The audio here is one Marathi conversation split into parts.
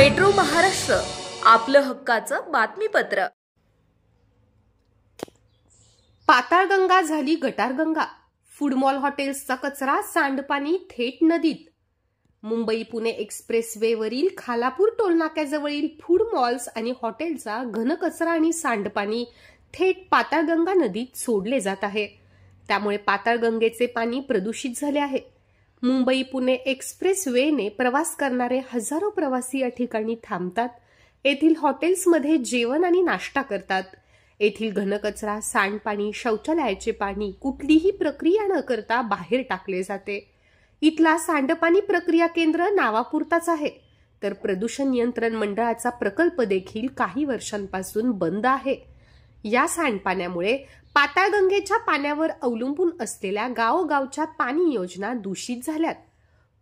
मेट्रो महाराष्ट्र आपलं हक्काचं बातमीपत्र पाताळगंगा झाली गटारगंगा मॉल हॉटेल्सचा कचरा सांडपाणी थेट नदीत मुंबई पुणे एक्सप्रेसवेवरील खालापूर टोलनाक्याजवळील फूड मॉल्स आणि हॉटेलचा घनकचरा आणि सांडपाणी थेट पाताळगंगा नदीत सोडले जात आहे त्यामुळे पाताळगंगेचे पाणी प्रदूषित झाले आहे मुंबई पुणे एक्सप्रेस वेने प्रवास करणारे हजारो प्रवासी या ठिकाणी थांबतात येथील हॉटेल्समध्ये जेवण आणि नाश्ता करतात येथील घनकचरा सांडपाणी शौचालयाचे पाणी कुठलीही प्रक्रिया न करता बाहेर टाकले जाते इथला सांडपाणी प्रक्रिया केंद्र नावापुरताच आहे तर प्रदूषण नियंत्रण मंडळाचा प्रकल्प देखील काही वर्षांपासून बंद आहे या सांडपाण्यामुळे पाताळगंगेच्या पाण्यावर अवलंबून असलेल्या गावोगावच्या पाणी योजना दूषित झाल्यात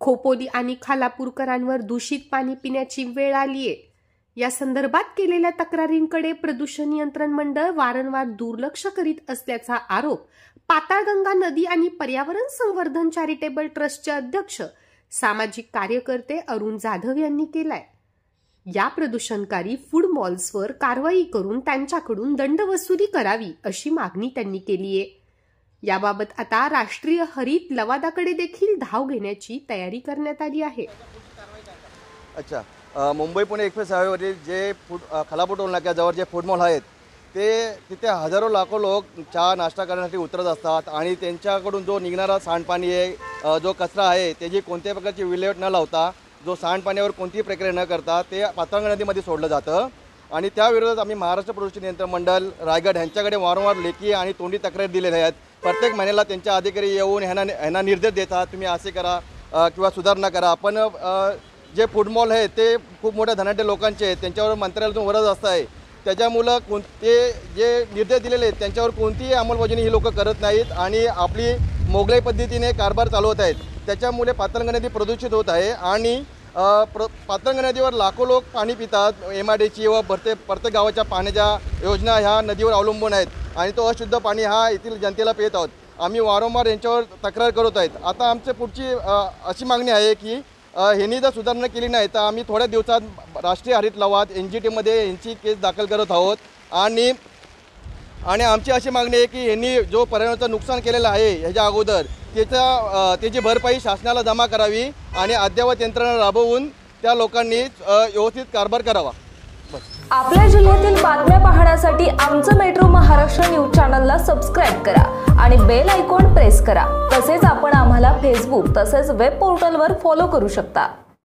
खोपोली आणि खालापूरकरांवर दूषित पाणी पिण्याची वेळ आलीये या संदर्भात केलेल्या तक्रारींकडे प्रदूषण नियंत्रण मंडळ वारंवार दुर्लक्ष करीत असल्याचा आरोप पाताळगंगा नदी आणि पर्यावरण संवर्धन चॅरिटेबल ट्रस्टचे अध्यक्ष सामाजिक कार्यकर्ते अरुण जाधव यांनी केलाय या प्रदूषणकारी फूड मॉल्सवर कारवाई करून त्यांच्याकडून दंड वसुली करावी अशी मागणी त्यांनी केली आहे याबाबत आता राष्ट्रीय हरित लवादाकडे देखील धाव घेण्याची तयारी करण्यात आली आहे अच्छा मुंबई पुणे एक्सप्रेस हायवेवरील जे फूड खालापूर जे फूड मॉल आहेत ते तिथे हजारो लाखो लोक चहा नाश्ता करण्यासाठी उतरत असतात आणि त्यांच्याकडून जो निघणारा सांडपाणी आहे जो कचरा आहे त्याची कोणत्याही प्रकारची विल्हेवाट न लावता जो सांडपाण्यावर कोणतीही प्रक्रिया न करता ते पातांग नदीमध्ये सोडलं जातं आणि त्याविरोधात आम्ही महाराष्ट्र प्रदूषण नियंत्रण मंडळ रायगड ह्यांच्याकडे वारंवार लेखी आणि तोंडी तक्रार दिलेल्या आहेत प्रत्येक महिन्याला त्यांच्या अधिकारी येऊन ह्यांना ह्यांना निर्देश देतात तुम्ही असे करा किंवा सुधारणा करा पण जे फुटबॉल आहे ते खूप मोठ्या धनाढ्य लोकांचे आहेत त्यांच्यावर मंत्रालयातून वरद असत आहे त्याच्यामुळं कोणते जे निर्देश दिलेले आहेत त्यांच्यावर कोणतीही अंमलबजावणी ही लोकं करत नाहीत आणि आपली मोगलाई पद्धतीने कारभार चालवत आहेत त्याच्यामुळे पातंग नदी प्रदूषित होत आहे आणि प्र पात्रांग नदीवर लाखो लोक पाणी पितात एम आय डीची व भरते प्रत्येक गावाच्या पाण्याच्या योजना ह्या नदीवर अवलंबून आहेत आणि तो अशुद्ध पाणी हा येथील जनतेला पित आहोत आम्ही वारंवार यांच्यावर तक्रार करत आहेत आता आमची पुढची अशी मागणी आहे की ह्यांनी जर सुधारणा केली नाही तर आम्ही थोड्या दिवसात राष्ट्रीय हरित लवाद एन जी टीमध्ये यांची केस दाखल करत आहोत आणि आणि आमची अशी मागणी आहे की यांनी जो पर्यावरणाचं नुकसान केलेलं आहे ह्याच्या अगोदर त्याचा त्याची भरपाई शासनाला जमा करावी आणि अद्ययावत यंत्रणा राबवून त्या लोकांनी व्यवस्थित कारभार करावा आपल्या जिल्ह्यातील बातम्या पाहण्यासाठी आमचं मेट्रो महाराष्ट्र न्यूज चॅनलला सबस्क्राईब करा आणि बेल आयकॉन प्रेस करा तसेच आपण आम्हाला फेसबुक तसेच वेब पोर्टलवर फॉलो करू शकता